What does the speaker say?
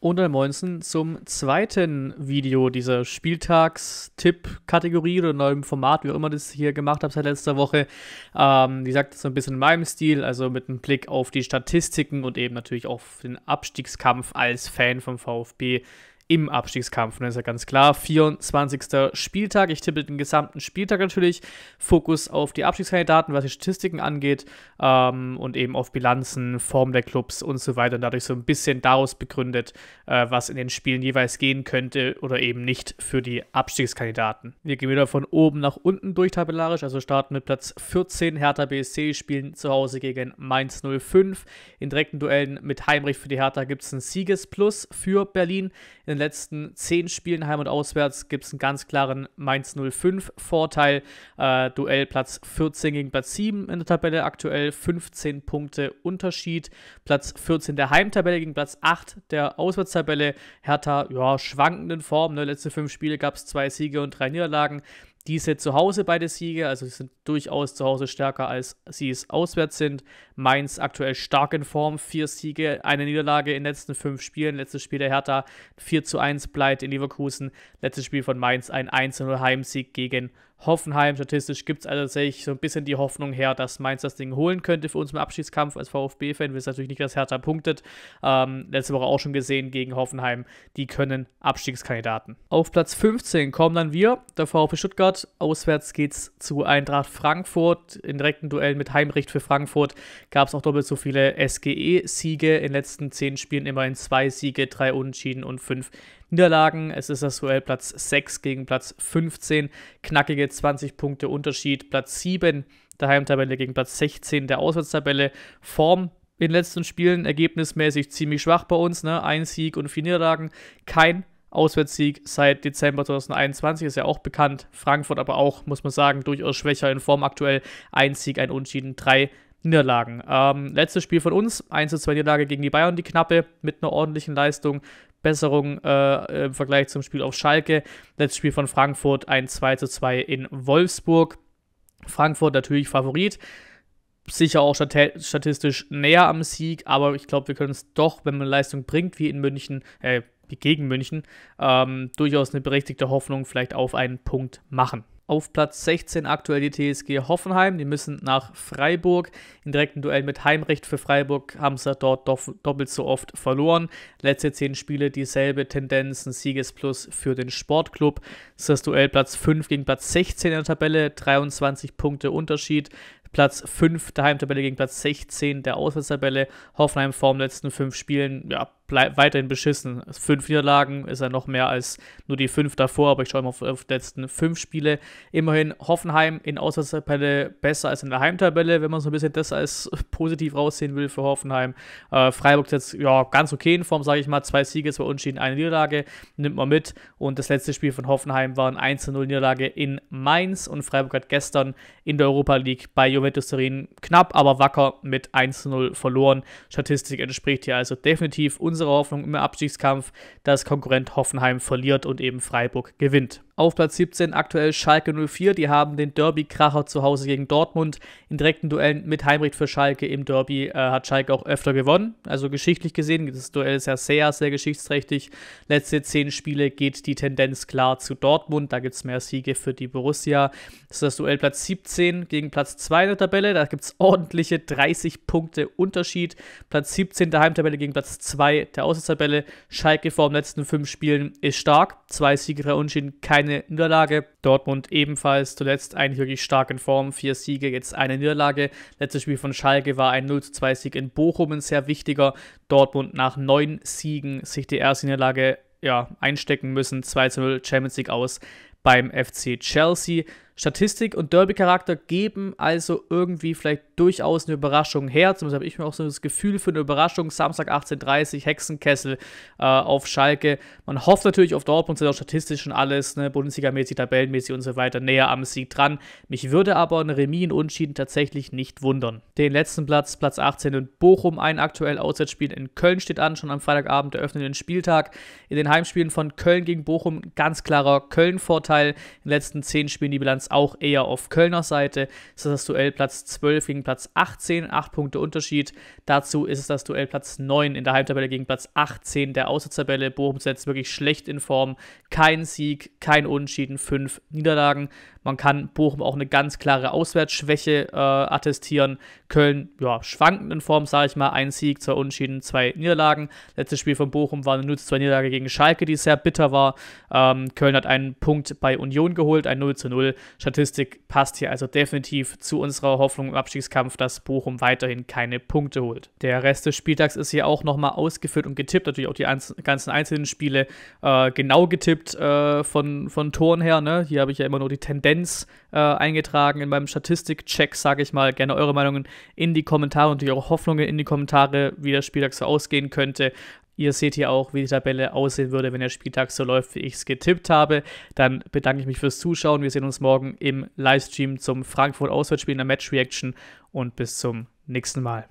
und dann Moinsen zum zweiten Video dieser Spieltagstipp-Kategorie oder neuem Format, wie auch immer das hier gemacht habe seit letzter Woche. Ähm, wie gesagt, so ein bisschen in meinem Stil, also mit einem Blick auf die Statistiken und eben natürlich auf den Abstiegskampf als Fan vom VfB im Abstiegskampf. Und ne, das ist ja ganz klar. 24. Spieltag. Ich tippe den gesamten Spieltag natürlich. Fokus auf die Abstiegskandidaten, was die Statistiken angeht ähm, und eben auf Bilanzen, Form der Clubs und so weiter. Und dadurch so ein bisschen daraus begründet, äh, was in den Spielen jeweils gehen könnte oder eben nicht für die Abstiegskandidaten. Wir gehen wieder von oben nach unten durch tabellarisch. Also starten mit Platz 14. Hertha BSC spielen zu Hause gegen Mainz 05. In direkten Duellen mit Heimrich für die Hertha gibt es ein Siegesplus für Berlin. In den letzten zehn Spielen heim und auswärts gibt es einen ganz klaren Mainz 05 Vorteil. Äh, Duell Platz 14 gegen Platz 7 in der Tabelle aktuell 15 Punkte Unterschied. Platz 14 der Heimtabelle gegen Platz 8 der Auswärtstabelle. Hertha, ja, schwankenden Form. Ne? Letzte fünf Spiele gab es zwei Siege und drei Niederlagen. Diese zu Hause beide Siege, also sie sind durchaus zu Hause stärker, als sie es auswärts sind. Mainz aktuell stark in Form, vier Siege, eine Niederlage in den letzten fünf Spielen. Letztes Spiel der Hertha 4 zu 1 Pleite in Leverkusen. Letztes Spiel von Mainz ein 1-0 Heimsieg gegen Hoffenheim statistisch gibt es also tatsächlich so ein bisschen die Hoffnung her, dass Mainz das Ding holen könnte für uns im Abschiedskampf als VfB-Fan. Wir es natürlich nicht, dass Hertha punktet. Ähm, letzte Woche auch schon gesehen gegen Hoffenheim. Die können Abstiegskandidaten. Auf Platz 15 kommen dann wir, der VfB Stuttgart. Auswärts geht's zu Eintracht Frankfurt. In direkten Duellen mit Heimrecht für Frankfurt gab es auch doppelt so viele SGE-Siege. In den letzten zehn Spielen immerhin zwei Siege, drei Unentschieden und fünf Niederlagen. Es ist das Duell Platz 6 gegen Platz 15. Knackige 20 Punkte Unterschied. Platz 7 der Heimtabelle gegen Platz 16 der Auswärtstabelle. Form in den letzten Spielen ergebnismäßig ziemlich schwach bei uns. Ne? Ein Sieg und vier Niederlagen. Kein Auswärtssieg seit Dezember 2021 ist ja auch bekannt. Frankfurt aber auch, muss man sagen, durchaus schwächer in Form aktuell. Ein Sieg, ein Unentschieden, drei Niederlagen. Ähm, letztes Spiel von uns, 1 zu 2 Niederlage gegen die Bayern, die knappe, mit einer ordentlichen Leistung. Besserung äh, im Vergleich zum Spiel auf Schalke. Letztes Spiel von Frankfurt, ein 2 in Wolfsburg. Frankfurt natürlich Favorit. Sicher auch statistisch näher am Sieg, aber ich glaube, wir können es doch, wenn man Leistung bringt, wie in München, äh, gegen München ähm, durchaus eine berechtigte Hoffnung vielleicht auf einen Punkt machen. Auf Platz 16 aktuell die TSG Hoffenheim. Die müssen nach Freiburg. Im direkten Duell mit Heimrecht für Freiburg haben sie dort doppelt so oft verloren. Letzte 10 Spiele dieselbe Tendenz, ein Siegesplus für den Sportclub. Das ist das Duell Platz 5 gegen Platz 16 in der Tabelle, 23 Punkte Unterschied. Platz 5 der Heimtabelle gegen Platz 16 der Auswärtstabelle. Hoffenheim vor den letzten fünf Spielen, ja, weiterhin beschissen. Fünf Niederlagen ist er noch mehr als nur die fünf davor, aber ich schaue mal auf, auf die letzten fünf Spiele. Immerhin Hoffenheim in Auswärtstabelle besser als in der Heimtabelle, wenn man so ein bisschen das als positiv raussehen will für Hoffenheim. Äh, Freiburg ist jetzt ja, ganz okay in Form, sage ich mal. Zwei Siege, zwei Unschieden, eine Niederlage nimmt man mit. Und das letzte Spiel von Hoffenheim war eine 1-0-Niederlage in Mainz. Und Freiburg hat gestern in der Europa League bei Juventus Turin knapp, aber wacker mit 1-0 verloren. Statistik entspricht hier also definitiv unserer unsere Hoffnung im Abstiegskampf, dass Konkurrent Hoffenheim verliert und eben Freiburg gewinnt. Auf Platz 17 aktuell Schalke 04. Die haben den Derby-Kracher zu Hause gegen Dortmund. In direkten Duellen mit Heimrich für Schalke im Derby äh, hat Schalke auch öfter gewonnen. Also geschichtlich gesehen, das Duell ist ja sehr, sehr geschichtsträchtig. Letzte zehn Spiele geht die Tendenz klar zu Dortmund. Da gibt es mehr Siege für die Borussia. Das ist das Duell Platz 17 gegen Platz 2 in der Tabelle. Da gibt es ordentliche 30 Punkte Unterschied. Platz 17 der Heimtabelle gegen Platz 2 der Außentabelle. Schalke vor den letzten fünf Spielen ist stark. Zwei Siege, drei Unschieden, keine eine Niederlage. Dortmund ebenfalls zuletzt eigentlich wirklich stark in Form. Vier Siege, jetzt eine Niederlage. Letztes Spiel von Schalke war ein 0-2 Sieg in Bochum ein sehr wichtiger. Dortmund nach neun Siegen sich die erste Niederlage ja, einstecken müssen. 2-0 Champions League aus beim FC Chelsea. Statistik und Derby-Charakter geben also irgendwie vielleicht durchaus eine Überraschung her. Zumindest habe ich mir auch so das Gefühl für eine Überraschung. Samstag 18.30 Hexenkessel äh, auf Schalke. Man hofft natürlich auf Dortmund, sind auch statistisch schon alles, ne, Bundesliga-mäßig, tabellenmäßig und so weiter, näher am Sieg dran. Mich würde aber ein Remis in Unschieden tatsächlich nicht wundern. Den letzten Platz, Platz 18 in Bochum, ein aktuell Auswärtsspiel in Köln steht an, schon am Freitagabend eröffnet den Spieltag. In den Heimspielen von Köln gegen Bochum ganz klarer Köln-Vorteil. In den letzten 10 Spielen die Bilanz Platz auch eher auf Kölner Seite. Es ist das Duell Platz 12 gegen Platz 18, 8 Punkte Unterschied. Dazu ist es das Duell Platz 9 in der Heimtabelle gegen Platz 18 der Außertabelle. Bochum setzt wirklich schlecht in Form. Kein Sieg, kein Unentschieden, 5 Niederlagen. Man kann Bochum auch eine ganz klare Auswärtsschwäche äh, attestieren. Köln, ja, schwankend in Form, sage ich mal. Ein Sieg, zwei Unentschieden, zwei Niederlagen. Letztes Spiel von Bochum war eine 0 2 Niederlage gegen Schalke, die sehr bitter war. Ähm, Köln hat einen Punkt bei Union geholt, ein 0 zu 0. Statistik passt hier also definitiv zu unserer Hoffnung im Abstiegskampf, dass Bochum weiterhin keine Punkte holt. Der Rest des Spieltags ist hier auch nochmal ausgeführt und getippt. Natürlich auch die ganzen einzelnen Spiele äh, genau getippt äh, von, von Toren her. Ne? Hier habe ich ja immer nur die Tendenz Events äh, eingetragen in meinem Statistik-Check, sage ich mal. Gerne eure Meinungen in die Kommentare und eure Hoffnungen in die Kommentare, wie der Spieltag so ausgehen könnte. Ihr seht hier auch, wie die Tabelle aussehen würde, wenn der Spieltag so läuft, wie ich es getippt habe. Dann bedanke ich mich fürs Zuschauen. Wir sehen uns morgen im Livestream zum Frankfurt-Auswärtsspiel in der Match-Reaction und bis zum nächsten Mal.